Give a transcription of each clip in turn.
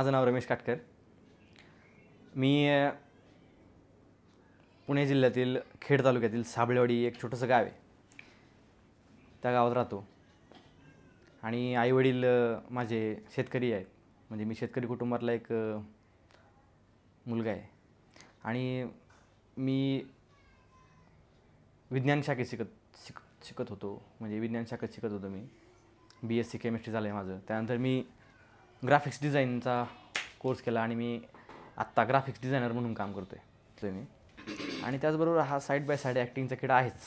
माझं नाव रमेश काटकर मी पुणे जिल्ह्यातील खेड तालुक्यातील साबळेवाडी एक छोटंसं गाव आहे त्या गावात राहतो आणि आईवडील माझे शेतकरी आहेत म्हणजे मी शेतकरी कुटुंबातला एक मुलगा आहे आणि मी विज्ञान शाखेत शिकत शिक शिकत होतो म्हणजे विज्ञान शाखेत शिकत होतो मी बी एस सी केमिस्ट्री झालं आहे माझं त्यानंतर मी ग्राफिक्स डिझाईनचा कोर्स केला आणि मी आत्ता ग्राफिक्स डिझायनर म्हणून काम करतो आहे मी आणि त्याचबरोबर हा साईड बाय साईड ॲक्टिंगचा किडा आहेच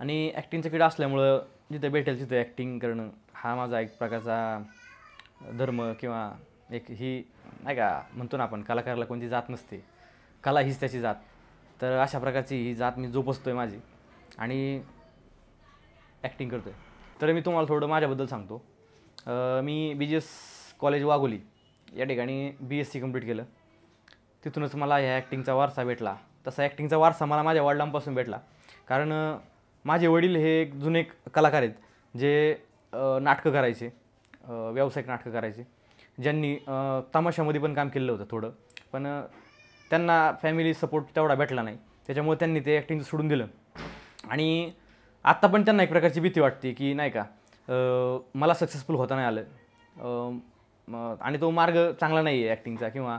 आणि ॲक्टिंगचा किडा असल्यामुळं जिथे भेटेल तिथे ॲक्टिंग करणं हा माझा एक प्रकारचा धर्म किंवा एक ही नाही का म्हणतो ना आपण कलाकाराला कोणती जात नसते कला हीच त्याची जात तर अशा प्रकारची ही जात मी जोपसतो आहे माझी आणि ॲक्टिंग करतो आहे तर मी तुम्हाला थोडं माझ्याबद्दल सांगतो मी बी जी एस कॉलेज वागोली या ठिकाणी बी एस सी कम्प्लीट केलं तिथूनच मला ह्या ॲक्टिंगचा वारसा भेटला तसा ॲक्टिंगचा वारसा मला माझ्या वडिलांपासून भेटला कारण माझे वडील हे एक जुने कलाकार आहेत जे नाटकं करायचे व्यावसायिक नाटकं करायचे ज्यांनी तमाशामध्ये पण काम केलं होतं थोडं पण त्यांना फॅमिली सपोर्ट तेवढा भेटला नाही त्याच्यामुळे त्यांनी ते ॲक्टिंग सोडून दिलं आणि आत्ता पण त्यांना एक प्रकारची भीती वाटते की नाही का मला सक्सेसफुल होता नाही आलं आणि तो मार्ग चांगला नाही आहे ॲक्टिंगचा किंवा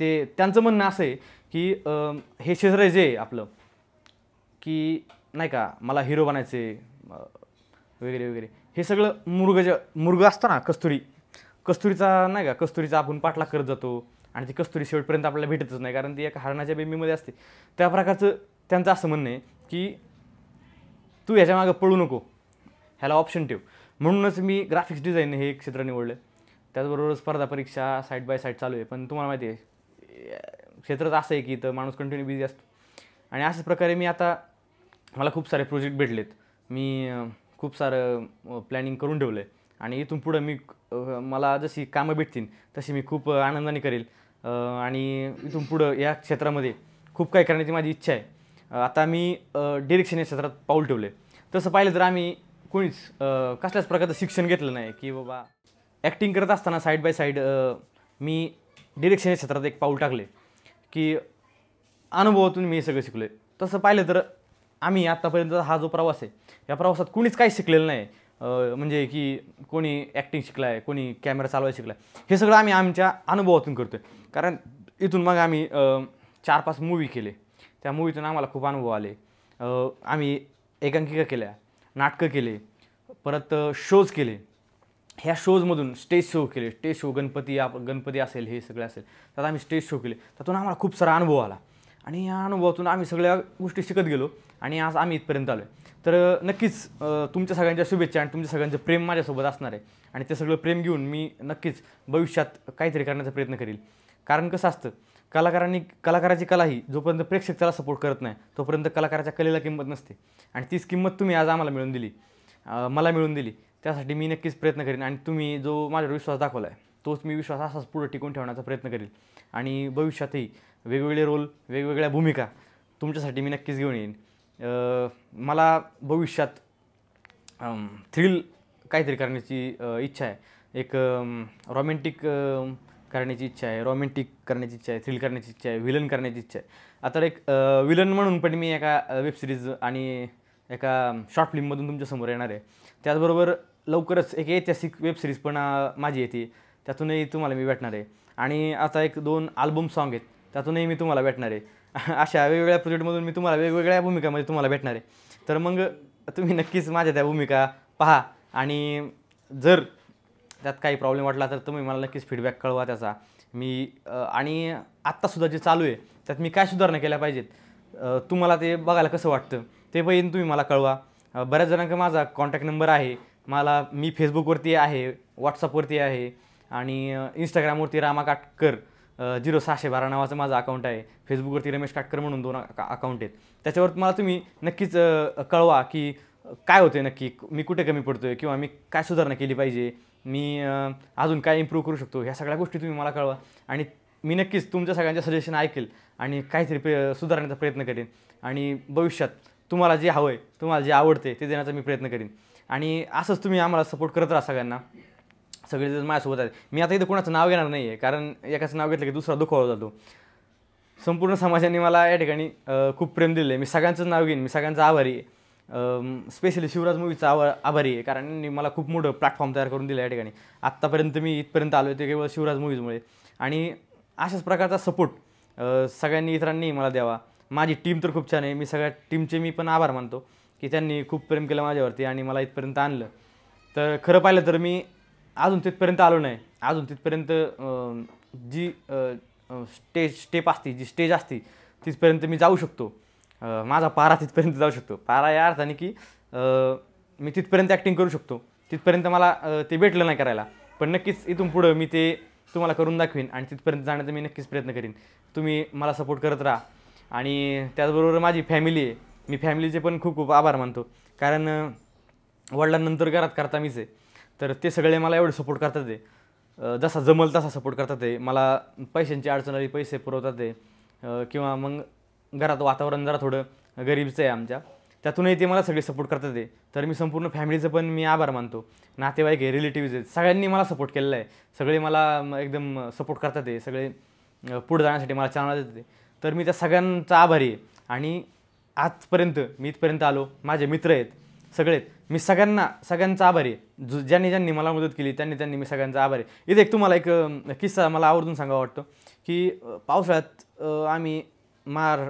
ते त्यांचं म्हणणं असं आहे की हे क्षेत्र जे आपलं की नाही का मला हिरो बनायचे वगैरे वगैरे हे सगळं मुर्ग जे मुर्ग असतं ना कस्तुरी कस्तुरीचा नाही का कस्तुरीचा आपण पाठलाग करत जातो आणि ती कस्तुरी शेवटपर्यंत आपल्याला भेटतच नाही कारण ती एका हरणाच्या बेमीमध्ये असते त्या प्रकारचं त्यांचं असं म्हणणं आहे की तू ह्याच्या मागं पळू नको ह्याला ऑप्शन ठेव म्हणूनच मी ग्राफिक्स डिझाईन हे एक क्षेत्र निवडलं त्याचबरोबर स्पर्धा परीक्षा साईड बाय साईड चालू आहे पण तुम्हाला माहिती आहे क्षेत्रात असं आहे की इथं माणूस कंटिन्यू बिझी असतो आणि अशाच प्रकारे मी आता मला खूप सारे प्रोजेक्ट भेटलेत मी खूप सारं प्लॅनिंग करून ठेवलं आहे आणि इथून पुढं मी मला जशी कामं भेटतील तशी मी खूप आनंदाने करेल आणि इथून पुढं या क्षेत्रामध्ये खूप काही करण्याची माझी इच्छा आहे आता मी डिरेक्शन या क्षेत्रात पाऊल ठेवलं आहे तसं पाहिलं तर आम्ही कोणीच कसल्याच प्रकारचं शिक्षण घेतलं नाही की बाबा ॲक्टिंग करत असताना साईड बाय साईड मी डिरेक्शन क्षेत्रात एक पाऊल टाकले की अनुभवातून मी हे सगळं शिकलो आहे तसं पाहिलं तर आम्ही आत्तापर्यंत हा जो प्रवास आहे या प्रवासात कुणीच काही शिकलेलं नाही म्हणजे की कोणी ॲक्टिंग शिकलाय आहे कोणी कॅमेरा चालवायला शिकला आहे हे सगळं आम्ही आमच्या अनुभवातून करतो आहे कारण इथून मग आम्ही चार पाच मूवी केले त्या मूवीतून आम्हाला खूप अनुभव आले आम्ही एकांकिका केल्या नाटकं केले परत शोज केले ह्या शोजमधून स्टेज शो केले स्टेज शो गणपती आप गणपती असेल हे सगळे असेल त्यात आम्ही स्टेज शो केले त्यातून आम्हाला खूप सारा अनुभव आला आणि या अनुभवातून आम्ही सगळ्या गोष्टी शिकत गेलो आणि आज आम्ही इथपर्यंत आलो आहे तर नक्कीच तुमच्या सगळ्यांच्या शुभेच्छा आणि तुमच्या सगळ्यांचं प्रेम माझ्यासोबत असणार आहे आणि ते सगळं प्रेम घेऊन मी नक्कीच भविष्यात काहीतरी करण्याचा प्रयत्न करेल कारण कसं असतं कलाकारांनी कलाकाराची कला ही जोपर्यंत प्रेक्षक त्याला सपोर्ट करत नाही तोपर्यंत कलाकाराच्या कलेला किंमत नसते आणि तीच किंमत तुम्ही आज आम्हाला मिळून दिली मला मिळून दिली त्यासाठी मी नक्कीच प्रयत्न करेन आणि तुम्ही जो माझ्यावर विश्वास दाखवला आहे तोच मी विश्वास असाच पुढे टिकून ठेवण्याचा प्रयत्न करेल आणि भविष्यातही वेगवेगळे रोल वेगवेगळ्या भूमिका तुमच्यासाठी मी नक्कीच घेऊन येईन मला भविष्यात थ्रिल काहीतरी करण्याची इच्छा आहे एक रॉमॅन्टिक करण्याची इच्छा आहे रोमॅन्टिक करण्याची इच्छा आहे थ्रिल करण्याची इच्छा आहे विलन करण्याची इच्छा आहे आता एक विलन म्हणून पण मी एका वेबसिरीज आणि एका शॉर्ट फिल्ममधून तुमच्यासमोर येणार आहे त्याचबरोबर लवकरच एक ऐतिहासिक वेबसिरीज पण माझी येते त्यातूनही तुम्हाला मी भेटणार आहे आणि आता एक दोन आल्बम सॉन्ग आहेत त्यातूनही मी तुम्हाला भेटणार आहे अशा वेगवेगळ्या प्रोजेक्टमधून मी तुम्हाला वेगवेगळ्या भूमिकामध्ये तुम्हाला भेटणार आहे तर मग तुम्ही नक्कीच माझ्या त्या भूमिका पहा आणि जर त्यात काही प्रॉब्लेम वाटला तर तुम्ही मला नक्कीच फीडबॅक कळवा त्याचा मी आणि आत्तासुद्धा जे चालू आहे त्यात मी काय सुधारणा केल्या पाहिजेत तुम्हाला ते बघायला कसं वाटतं ते पहिन तुम्ही मला कळवा बऱ्याच जणांक माझा कॉन्टॅक्ट नंबर आहे मला मी फेसबुकवरती आहे व्हॉट्सअपवरती आहे आणि इंस्टाग्रामवरती रामा काटकर झिरो सहाशे बारा नावाचं माझा अकाउंट आहे फेसबुकवरती रमेश काटकर म्हणून दोन अकाउंट आहेत त्याच्यावर मला तुम्ही नक्कीच कळवा की काय होते नक्की मी कुठे कमी पडतो आहे किंवा मी काय सुधारणा केली पाहिजे मी अजून काय इम्प्रूव्ह करू शकतो ह्या सगळ्या गोष्टी तुम्ही मला कळवा आणि मी नक्कीच तुमच्या सगळ्यांच्या सजेशन ऐकेल आणि काहीतरी सुधारण्याचा प्रयत्न करेन आणि भविष्यात तुम्हाला जे हवं आहे तुम्हाला जे आवडते ते देण्याचा मी प्रयत्न करेन आणि असंच तुम्ही आम्हाला सपोर्ट करत राहा सगळ्यांना सगळेजण माझ्यासोबत आहेत मी आता इथं कोणाचं नाव घेणार नाही आहे कारण एकाचं नाव घेतलं की दुसरा दुखावला जातो संपूर्ण समाजाने मला या ठिकाणी खूप प्रेम दिले मी सगळ्यांचंच नाव घेईन मी सगळ्यांचा आभारी आहे स्पेशली शिवराज मूवीचा आवा आभारी आहे कारण मला खूप मोठं प्लॅटफॉर्म तयार करून दिलं या ठिकाणी आत्तापर्यंत मी इथपर्यंत आलो ते केवळ शिवराज मूवीजमुळे आणि अशाच प्रकारचा सपोर्ट सगळ्यांनी इतरांनी मला द्यावा माझी टीम तर खूप छान आहे मी सगळ्या टीमचे मी पण आभार मानतो की त्यांनी खूप प्रेम केलं माझ्यावरती आणि मला इथपर्यंत आणलं तर खरं पाहिलं तर मी अजून तिथपर्यंत आलो नाही अजून तिथपर्यंत जी स्टेज स्टेप असते जी स्टेज असते तिथपर्यंत मी जाऊ शकतो माझा पारा तिथपर्यंत जाऊ शकतो पारा या अर्थाने की मी तिथपर्यंत ॲक्टिंग करू शकतो तिथपर्यंत मला ते भेटलं नाही करायला पण नक्कीच इथून पुढं मी ते तुम्हाला करून दाखवीन आणि तिथपर्यंत जाण्याचा मी नक्कीच प्रयत्न करीन तुम्ही मला सपोर्ट करत राहा आणि त्याचबरोबर माझी फॅमिली आहे मी फॅमिलीचे पण खूप खूप आभार मानतो कारण वडिलांनंतर घरात करता मीच आहे तर ते सगळे मला एवढं सपोर्ट करतात आहे जसा जमल तसा सपोर्ट करतात आहे मला पैशांची अडचण आली पैसे पुरवतात आहे किंवा मग घरात वातावरण जरा थोडं गरीबचं आहे आमच्या त्यातूनही ते मला सगळे सपोर्ट करतात आहे तर मी संपूर्ण फॅमिलीचं पण मी आभार मानतो नातेवाईक आहे रिलेटिव्ज आहेत सगळ्यांनी मला सपोर्ट केलेला आहे सगळे मला एकदम सपोर्ट करतात आहे सगळे पुढे जाण्यासाठी मला चालना ते तर मी त्या सगळ्यांचा आभारी आहे आणि आजपर्यंत मी इथपर्यंत आलो माझे मित्र आहेत सगळेत मी सगळ्यांना सगळ्यांचा आभारी आहे जो ज्यांनी ज्यांनी मला मदत केली त्यांनी त्यांनी मी सगळ्यांचा आभारी आहे इथे एक तुम्हाला एक किस्सा मला आवर्जून सांगावा वाटतो की पावसाळ्यात आम्ही मार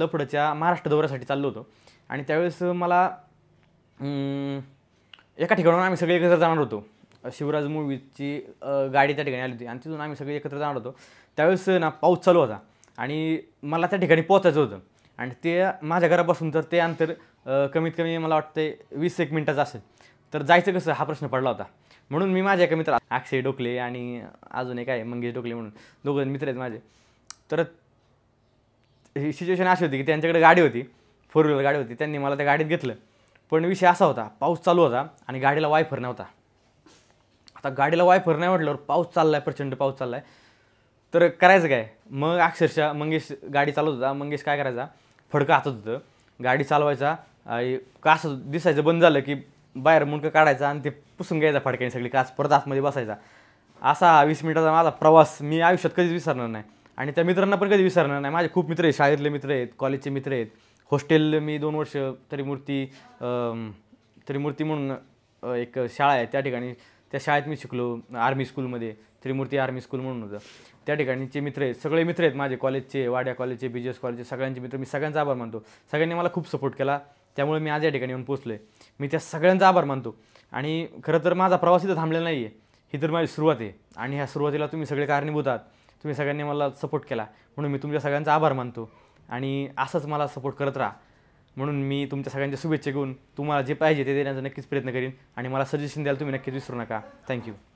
लफडच्या महाराष्ट्र दौऱ्यासाठी चाललो होतो आणि त्यावेळेस मला एका ठिकाणाहून आम्ही सगळे एकत्र जाणार होतो शिवराज मूवीची गाडी त्या ठिकाणी आली होती आणि तिथून आम्ही सगळे एकत्र जाणार होतो त्यावेळेस ना पाऊस चालू होता आणि मला त्या ठिकाणी पोचायचं होतं आणि ते माझ्या घरापासून तर ते अंतर कमीत कमी मला वाटतं वीस एक मिनटाचं असेल तर जायचं कसं हा प्रश्न पडला होता म्हणून मी माझ्या एका मित्राला अक्षय डोकले आणि अजून एक आहे मंगेश डोकले म्हणून दोघं मित्र आहेत माझे तर ही सिच्युएशन अशी होती की त्यांच्याकडे गाडी होती फोर व्हीलर गाडी होती त्यांनी मला त्या गाडीत घेतलं पण विषय असा होता पाऊस चालू होता आणि गाडीला वायफर नव्हता आता गाडीला वायफर नाही म्हटल्यावर पाऊस चालला आहे प्रचंड पाऊस चालला आहे तर करायचं काय मग अक्षरशः मंगेश गाडी चालवत होता मंगेश काय करायचा फडकं हातत होतं गाडी चालवायचा असं दिसायचं बंद झालं की बाहेर मुंडकं काढायचा आणि ते पुसून घ्यायचा फडक्याने सगळी कास परत आतमध्ये बसायचा असा वीस मिनिटाचा माझा प्रवास मी आयुष्यात कधीच विसरणार नाही आणि त्या मित्रांना पण कधी विसरणार नाही माझे खूप मित्र आहेत शाळेतले मित्र आहेत कॉलेजचे मित्र आहेत हॉस्टेल मी दोन वर्ष तरी मूर्ती त्रिमूर्ती म्हणून एक शाळा आहे त्या ठिकाणी त्या शाळेत मी शिकलो आर्मी स्कूलमध्ये त्रिमूर्ती आर्मी स्कूल म्हणून होतं त्या ठिकाणीचे मित्र आहेत सगळे मित्र आहेत माझे कॉलेजचे वाड्या कॉलेजचे बी जी एस कॉलेजचे सगळ्यांचे मित्र मी सगळ्यांचा आभार मानतो सगळ्यांनी मला खूप सपोर्ट केला त्यामुळे मी आज या ठिकाणी येऊन पोचलो आहे मी त्या सगळ्यांचा आभार मानतो आणि खरं तर माझा प्रवास इथं थांबलेला नाही आहे ही तर माझी सुरुवात आहे आणि ह्या सुरुवातीला तुम्ही सगळे कारणीभूत आहात तुम्ही सगळ्यांनी मला सपोर्ट केला म्हणून मी तुमच्या सगळ्यांचा आभार मानतो आणि असंच मला सपोर्ट करत राहा म्हणून मी तुमच्या सगळ्यांच्या शुभेच्छा घेऊन तुम्हाला जे पाहिजे ते देण्याचा नक्कीच प्रयत्न करीन आणि मला सजेशन द्यायला तुम्ही नक्कीच विसरू नका थँक्यू